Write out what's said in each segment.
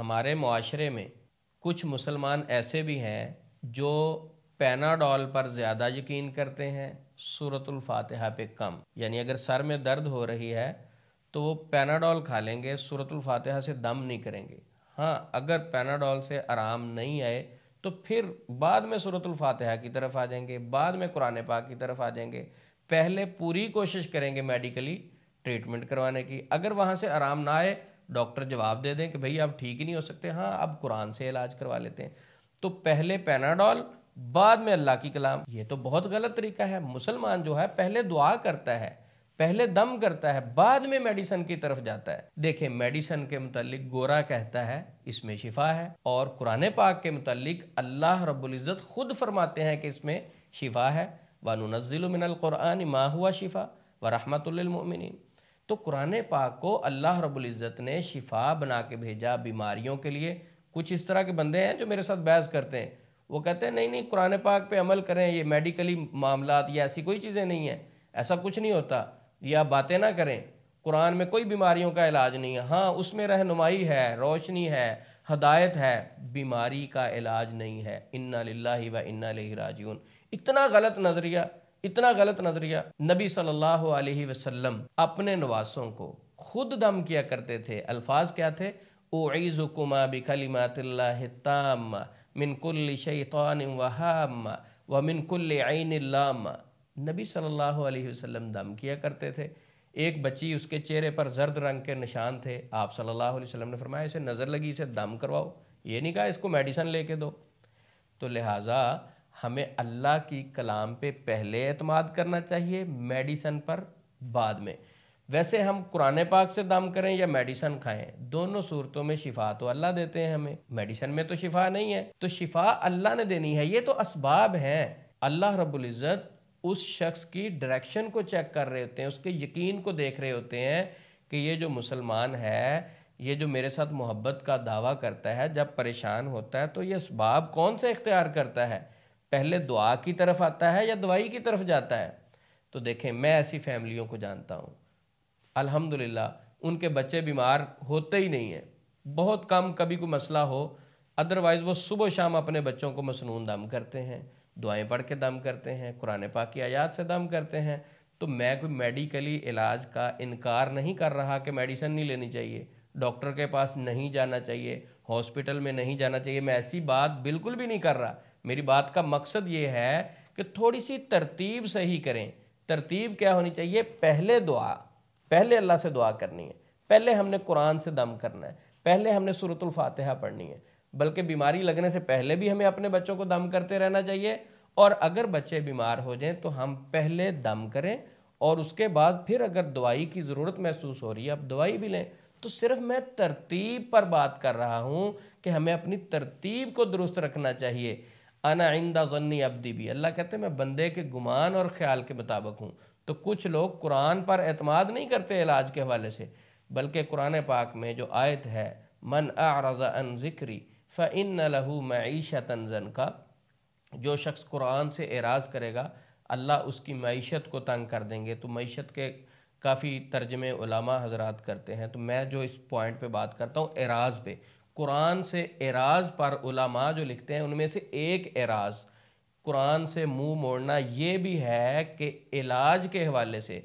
हमारे माशरे में कुछ मुसलमान ऐसे भी हैं जो पैनाडॉल पर ज़्यादा यकीन करते हैं सूरतुल्फातिहा पे कम यानी अगर सर में दर्द हो रही है तो वो पैनाडॉल खा लेंगे सूरतलफ़ातहा से दम नहीं करेंगे हाँ अगर पैनाडॉल से आराम नहीं आए तो फिर बाद में सूरतुल्फातिहा की तरफ आ जाएंगे बाद में कुरान पाक की तरफ आ जाएंगे पहले पूरी कोशिश करेंगे मेडिकली ट्रीटमेंट करवाने की अगर वहाँ से आराम ना आए डॉक्टर जवाब दे दें कि भाई आप ठीक ही नहीं हो सकते हाँ आप कुरान से इलाज करवा लेते हैं तो पहले पैनाडॉल बाद में अल्लाह की कलाम ये तो बहुत गलत तरीका है मुसलमान जो है पहले दुआ करता है पहले दम करता है बाद में मेडिसन की तरफ जाता है देखे मेडिसन के मुतालिक गोरा कहता है इसमें शिफा है और कुरान पाक के मुतालिक अल्लाह रब्ज़त खुद फरमाते हैं कि इसमें शिफा है वानुनज़िल मिनल क़ुरान मा हुआ शिफा व रहमतुल्लिन तो कुरान पाक को अल्लाह रबुल्ज़त ने शिफा बना के भेजा बीमारियों के लिए कुछ इस तरह के बंदे हैं जो मेरे साथ बहस करते हैं वो कहते हैं नहीं नहीं कुरान पाक पे अमल करें ये मेडिकली मामला या ऐसी कोई चीज़ें नहीं हैं ऐसा कुछ नहीं होता या बातें ना करें कुरान में कोई बीमारियों का इलाज नहीं है हाँ उसमें रहनुमाई है रोशनी है हदायत है बीमारी का इलाज नहीं है इन्ना लाही व इन्ना राजून इतना गलत नज़रिया इतना गलत नज़रिया नबी सल्लल्लाहु अलैहि वसल्लम अपने नवासों को खुद दम किया करते थे अल्फाज क्या थे मिनकुल्ल व मिनकुल्ल नबी सल्लल्लाहु अलैहि वसल्लम दम किया करते थे एक बच्ची उसके चेहरे पर जर्द रंग के निशान थे आप सल्लल्लाहु अलैहि वसल्लम ने फरमाया इसे नज़र लगी इसे दम करवाओ ये नहीं कहा इसको मेडिसन लेके दो तो लिहाजा हमें अल्लाह की कलाम पे पहले अतमाद करना चाहिए मेडिसन पर बाद में वैसे हम कुरान पाक से दम करें या मेडिसन खाएं दोनों सूरतों में शिफा तो अल्लाह देते हैं हमें मेडिसन में तो शिफा नहीं है तो शिफा अल्लाह ने देनी है ये तो इसबाब हैं अल्लाह रबुल्ज़त उस शख्स की डायरेक्शन को चेक कर रहे होते हैं उसके यकीन को देख रहे होते हैं कि ये जो मुसलमान है ये जो मेरे साथ मोहब्बत का दावा करता है जब परेशान होता है तो ये इसबाब कौन से इख्तियार करता है पहले दुआ की तरफ आता है या दवाई की तरफ जाता है तो देखें मैं ऐसी फैमिलियों को जानता हूँ अल्हम्दुलिल्लाह उनके बच्चे बीमार होते ही नहीं हैं बहुत कम कभी कोई मसला हो अदरवाइज़ वो सुबह शाम अपने बच्चों को मसनून दम करते हैं दुआएं पढ़ के दम करते हैं कुरान पाक की आयात से दम करते हैं तो मैं कोई मेडिकली इलाज का इनकार नहीं कर रहा कि मेडिसिन नहीं लेनी चाहिए डॉक्टर के पास नहीं जाना चाहिए हॉस्पिटल में नहीं जाना चाहिए मैं ऐसी बात बिल्कुल भी नहीं कर रहा मेरी बात का मकसद ये है कि थोड़ी सी तरतीब सही करें तरतीब क्या होनी चाहिए पहले दुआ पहले अल्लाह से दुआ करनी है पहले हमने कुरान से दम करना है पहले हमने सूरतुल फातिहा पढ़नी है बल्कि बीमारी लगने से पहले भी हमें अपने बच्चों को दम करते रहना चाहिए और अगर बच्चे बीमार हो जाएं तो हम पहले दम करें और उसके बाद फिर अगर दवाई की ज़रूरत महसूस हो रही है आप दवाई भी लें तो सिर्फ मैं तरतीब पर बात कर रहा हूँ कि हमें अपनी तरतीब को दुरुस्त रखना चाहिए अन आइंदा जन्नी अब्दी भी अल्लाह कहते हैं मैं बंदे के गुमान और ख्याल के मुताबिक हूँ तो कुछ लोग कुरान पर अतमाद नहीं करते इलाज के हवाले से बल्कि कुरान पाक में जो आयत है मन आरज़ा अन ज़िक्री इन लहू मीशा तनजन का जो शख्स कुरान से एराज करेगा अल्लाह उसकी मीशत को तंग कर देंगे तो मीशत के काफ़ी तर्जमे हजरात करते हैं तो मैं जो इस पॉइंट पे बात करता हूँ एराज पे कुरान से एराज पर उलामा जो लिखते हैं उनमें से एक एराज कुरान से मुंह मोड़ना ये भी है कि इलाज के हवाले से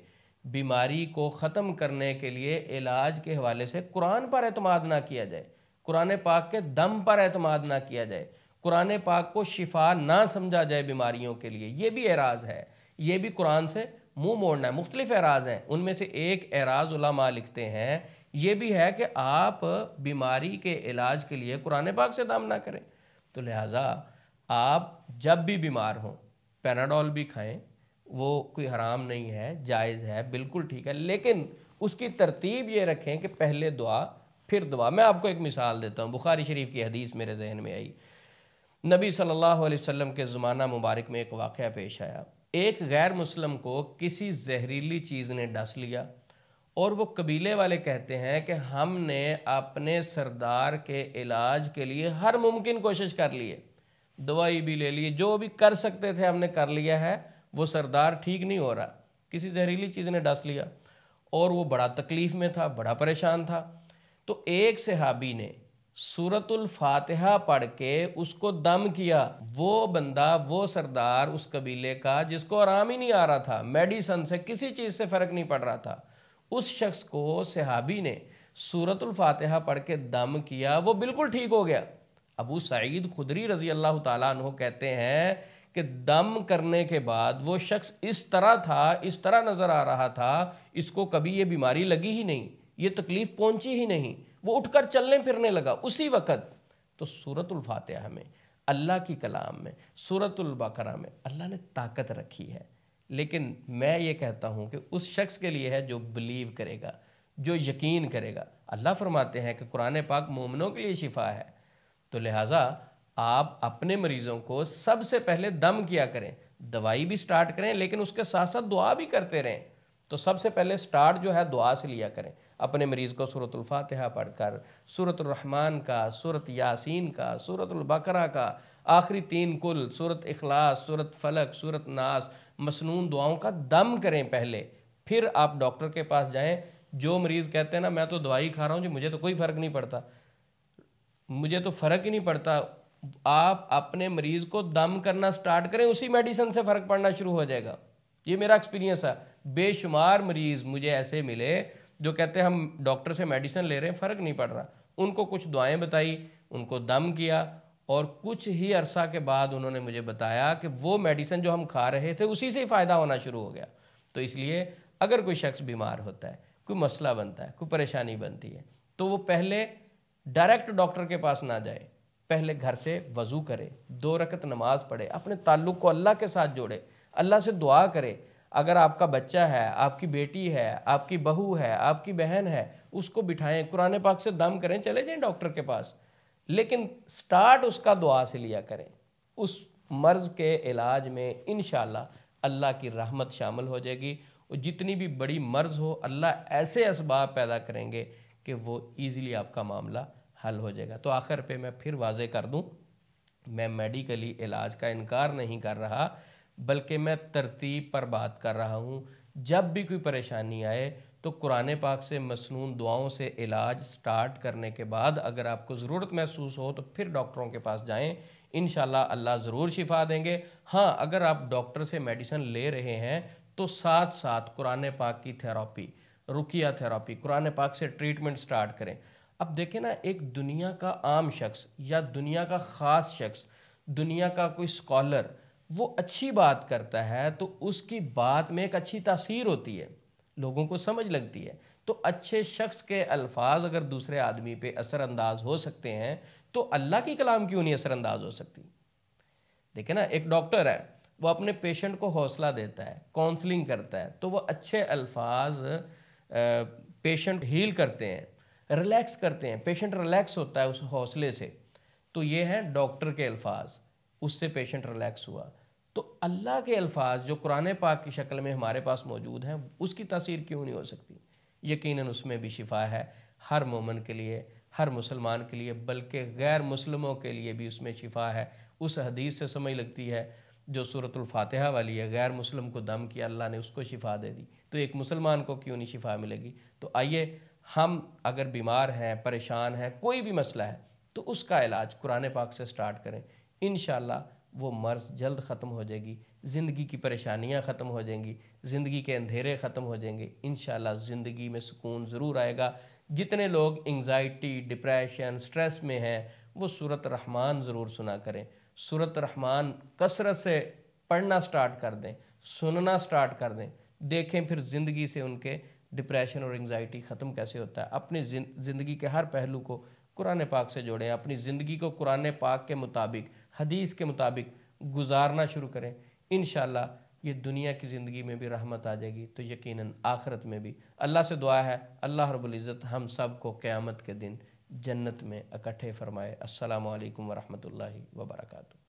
बीमारी को ख़त्म करने के लिए इलाज के हवाले से कुरान पर अतमाद ना किया जाए कुरान पाक के दम पर अतमाद ना किया जाए कुरान पाक को शिफा ना समझा जाए बीमारियों के लिए ये भी एराज है ये भी कुरान से मुंह मोड़ना है मुख्तलिफ एराज हैं उनमें से एक एराज उलमा लिखते हैं ये भी है कि आप बीमारी के इलाज के लिए कुरान पाक से दाम ना करें तो लिहाजा आप जब भी बीमार हों पैनाडॉल भी खाएं वो कोई हराम नहीं है जायज़ है बिल्कुल ठीक है लेकिन उसकी तरतीब ये रखें कि पहले दुआ फिर दुआ मैं आपको एक मिसाल देता हूँ बुखारी शरीफ की हदीस मेरे जहन में आई नबी सल्लल्लाहु अलैहि वसल्लम के ज़माना मुबारक में एक वाक़ पेश आया एक गैर मुस्लिम को किसी जहरीली चीज़ ने डस लिया और वो कबीले वाले कहते हैं कि हमने अपने सरदार के इलाज के लिए हर मुमकिन कोशिश कर ली है दवाई भी ले ली जो भी कर सकते थे हमने कर लिया है वो सरदार ठीक नहीं हो रहा किसी जहरीली चीज़ ने डस लिया और वो बड़ा तकलीफ़ में था बड़ा परेशान था तो एक सहाबी ने सूरतुल फातिहा पढ़ के उसको दम किया वो बंदा वो सरदार उस कबीले का जिसको आराम ही नहीं आ रहा था मेडिसन से किसी चीज़ से फ़र्क नहीं पड़ रहा था उस शख्स को सहाबी ने सूरतुल फातिहा पढ़ के दम किया वो बिल्कुल ठीक हो गया अबू सईद खुदरी रज़ी अल्लाह तु कहते हैं कि दम करने के बाद वो शख्स इस तरह था इस तरह नज़र आ रहा था इसको कभी ये बीमारी लगी ही नहीं ये तकलीफ़ पहुँची ही नहीं वो उठकर चलने फिरने लगा उसी वक़्त तो सूरतुल फातिहा में अल्लाह की कलाम में सूरतुल बकरा में अल्लाह ने ताकत रखी है लेकिन मैं ये कहता हूँ कि उस शख्स के लिए है जो बिलीव करेगा जो यकीन करेगा अल्लाह फरमाते हैं कि कुरान पाक मोमनों के लिए शिफा है तो लिहाजा आप अपने मरीज़ों को सबसे पहले दम किया करें दवाई भी स्टार्ट करें लेकिन उसके साथ साथ दुआ भी करते रहें तो सबसे पहले स्टार्ट जो है दुआ से लिया करें अपने मरीज़ को पढ़ कर सूरतरहमान का सूरत यासीन का सूरतुल्बकरा का आखिरी तीन कुल सूरत अखलास सूरत फलक सूरत नास मसनून दुआओं का दम करें पहले फिर आप डॉक्टर के पास जाएं जो मरीज़ कहते हैं ना मैं तो दवाई खा रहा हूँ जी मुझे तो कोई फ़र्क नहीं पड़ता मुझे तो फ़र्क ही नहीं पड़ता आप अपने मरीज़ को दम करना स्टार्ट करें उसी मेडिसिन से फ़र्क पड़ना शुरू हो जाएगा ये मेरा एक्सपीरियंस है बेशुमार मरीज़ मुझे ऐसे मिले जो कहते हैं हम डॉक्टर से मेडिसिन ले रहे हैं फ़र्क नहीं पड़ रहा उनको कुछ दुआएं बताई उनको दम किया और कुछ ही अरसा के बाद उन्होंने मुझे बताया कि वो मेडिसिन जो हम खा रहे थे उसी से ही फ़ायदा होना शुरू हो गया तो इसलिए अगर कोई शख्स बीमार होता है कोई मसला बनता है कोई परेशानी बनती है तो वो पहले डायरेक्ट डॉक्टर के पास ना जाए पहले घर से वज़ू करे दो रकत नमाज़ पढ़े अपने ताल्लुक़ को अल्लाह के साथ जोड़े अल्लाह से दुआ करे अगर आपका बच्चा है आपकी बेटी है आपकी बहू है आपकी बहन है उसको बिठाएं कुरान पाक से दम करें चले जाएं डॉक्टर के पास लेकिन स्टार्ट उसका दुआ से लिया करें उस मर्ज़ के इलाज में इन अल्लाह की रहमत शामिल हो जाएगी और जितनी भी बड़ी मर्ज़ हो अल्लाह ऐसे इसबाब पैदा करेंगे कि वो ईज़िली आपका मामला हल हो जाएगा तो आखिर पे मैं फिर वाजे कर दूँ मैं मेडिकली इलाज का इनकार नहीं कर रहा बल्कि मैं तरतीब पर बात कर रहा हूँ जब भी कोई परेशानी आए तो कुरान पाक से मसनू दुआओं से इलाज स्टार्ट करने के बाद अगर आपको ज़रूरत महसूस हो तो फिर डॉक्टरों के पास जाएं इन अल्लाह ज़रूर शिफा देंगे हाँ अगर आप डॉक्टर से मेडिसन ले रहे हैं तो साथ साथ कुरान पाक की थेरापी रुकिया थेरापी कुरान पाक से ट्रीटमेंट स्टार्ट करें अब देखें ना एक दुनिया का आम शख्स या दुनिया का ख़ास शख्स दुनिया का कोई स्कॉलर वो अच्छी बात करता है तो उसकी बात में एक अच्छी तासीर होती है लोगों को समझ लगती है तो अच्छे शख्स के अल्फाज अगर दूसरे आदमी पे असरअंदाज हो सकते हैं तो अल्लाह की कलाम क्यों नहीं असरअंदाज हो सकती देखे ना एक डॉक्टर है वो अपने पेशेंट को हौसला देता है काउंसलिंग करता है तो वो अच्छे अल्फाज पेशेंट हील करते हैं रिलैक्स करते हैं पेशेंट रिलैक्स होता है उस हौसले से तो ये हैं डॉक्टर के अल्फाज उससे पेशेंट रिलैक्स हुआ तो अल्लाह के अल्फाज जो कुरान पाक की शक्ल में हमारे पास मौजूद हैं उसकी तसीर क्यों नहीं हो सकती यकीन उसमें भी शिफा है हर मोमन के लिए हर मुसलमान के लिए बल्कि गैर मुसलमों के लिए भी उसमें शिफा है उस हदीस से समझ लगती है जो सूरतुल्फातहा वाली है गैर मुसलम को दम किया अल्लाह ने उसको शिफा दे दी तो एक मुसलमान को क्यों नहीं शिफा मिलेगी तो आइए हम अगर बीमार हैं परेशान हैं कोई भी मसला है तो उसका इलाज कुरान पाक से स्टार्ट करें इन वो मर्ज जल्द ख़त्म हो जाएगी ज़िंदगी की परेशानियाँ ख़त्म हो जाएंगी ज़िंदगी के अंधेरे ख़त्म हो जाएंगे इन ज़िंदगी में सुकून ज़रूर आएगा जितने लोग एंगजाइटी डिप्रेशन स्ट्रेस में हैं वो सूरत रहमान ज़रूर सुना करें सूरत रहमान कसरत से पढ़ना स्टार्ट कर दें सुनना स्टार्ट कर दें देखें फिर ज़िंदगी से उनके डिप्रेशन और एंग्ज़ाइटी ख़त्म कैसे होता है अपनी ज़िंदगी के हर पहलू को कुरान पाक से जोड़ें अपनी ज़िंदगी को कुरान पाक के मुताबिक हदीस के मुताबिक गुजारना शुरू करें इन ये दुनिया की ज़िंदगी में भी रहमत आ जाएगी तो यकीनन आखरत में भी अल्लाह से दुआ है अल्लाह रबुल्ज़त हम सब को क़्यामत के दिन जन्नत में इकट्ठे फरमाए असलकम वरहमल वर्का